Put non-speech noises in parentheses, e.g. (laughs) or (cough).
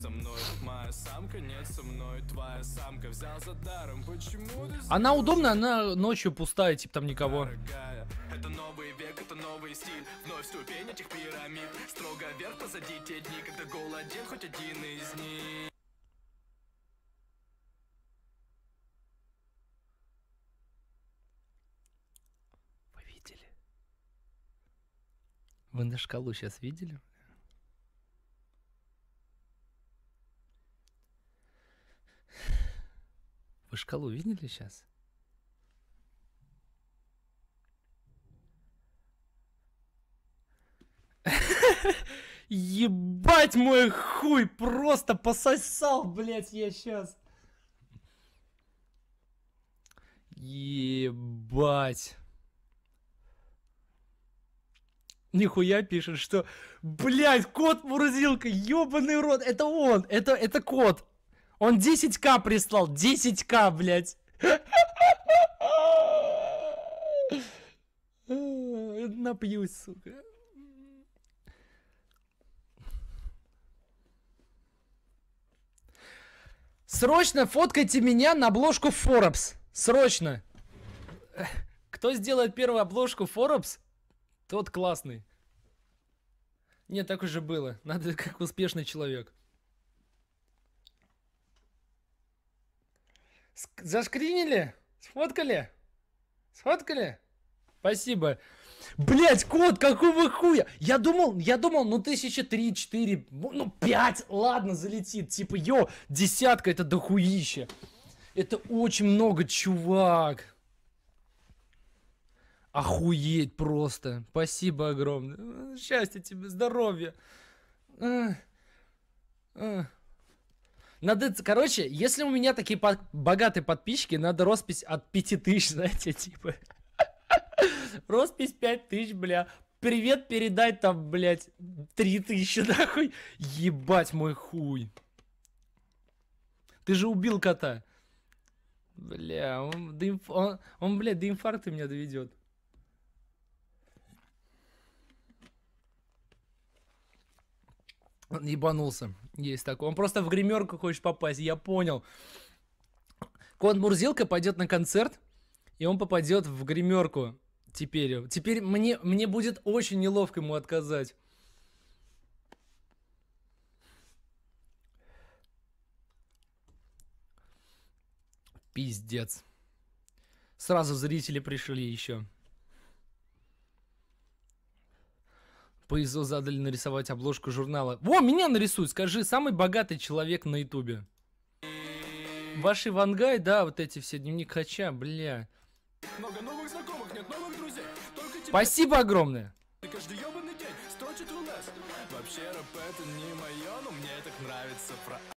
со мной Моя самка, нет со мной Твоя самка взял за даром Почему ты... Она удобная, она ночью пустая, типа там никого Дорогая, это новый век, это новый стиль Вновь ступень этих пирамид Строго вверх позади те дни Когда голоден хоть один из них Вы на шкалу сейчас видели? шкалу видели сейчас? Ебать мой хуй, просто пососал, блять, я сейчас. Ебать. Нихуя пишет, что, блять, кот Мурзилка, ебаный рот, это он, это, это кот, он 10к прислал. 10к, блядь. (laughs) Напьюсь, сука. Срочно фоткайте меня на обложку Forbes. Срочно. Кто сделает первую обложку Forbes, тот классный. Нет, так уже было. Надо как успешный человек. Зашкринили? Сфоткали? Сфоткали? Спасибо. Блять, кот, какого хуя? Я думал, я думал, ну тысяча три, четыре, ну, ну пять, ладно, залетит. Типа, йо, десятка, это дохуище. Это очень много, чувак. Охуеть просто. Спасибо огромное. Счастья тебе, здоровья. А, а. Надо, короче, если у меня такие под... богатые подписчики, надо роспись от 5000, (laughs) знаете, типа. Роспись 5000, бля. Привет передать там, блядь, 3000, (laughs) нахуй. Ебать мой хуй. Ты же убил кота. Бля, он, до инф... он, он блядь, до инфаркта меня доведет. Он ебанулся. Есть такой. Он просто в гримерку хочет попасть, я понял. Кот Мурзилка пойдет на концерт, и он попадет в гримерку теперь. Теперь мне, мне будет очень неловко ему отказать. Пиздец. Сразу зрители пришли еще. По ИЗО задали нарисовать обложку журнала. Во, меня нарисуй, скажи, самый богатый человек на Ютубе. Ваши Ивангай, да, вот эти все, дневник Хача, бля. Много новых знакомых, нет новых друзей. Только тебе... Спасибо огромное. Ты каждый ебаный день строчит у нас. Вообще, рэп это не мое, но мне так нравится про...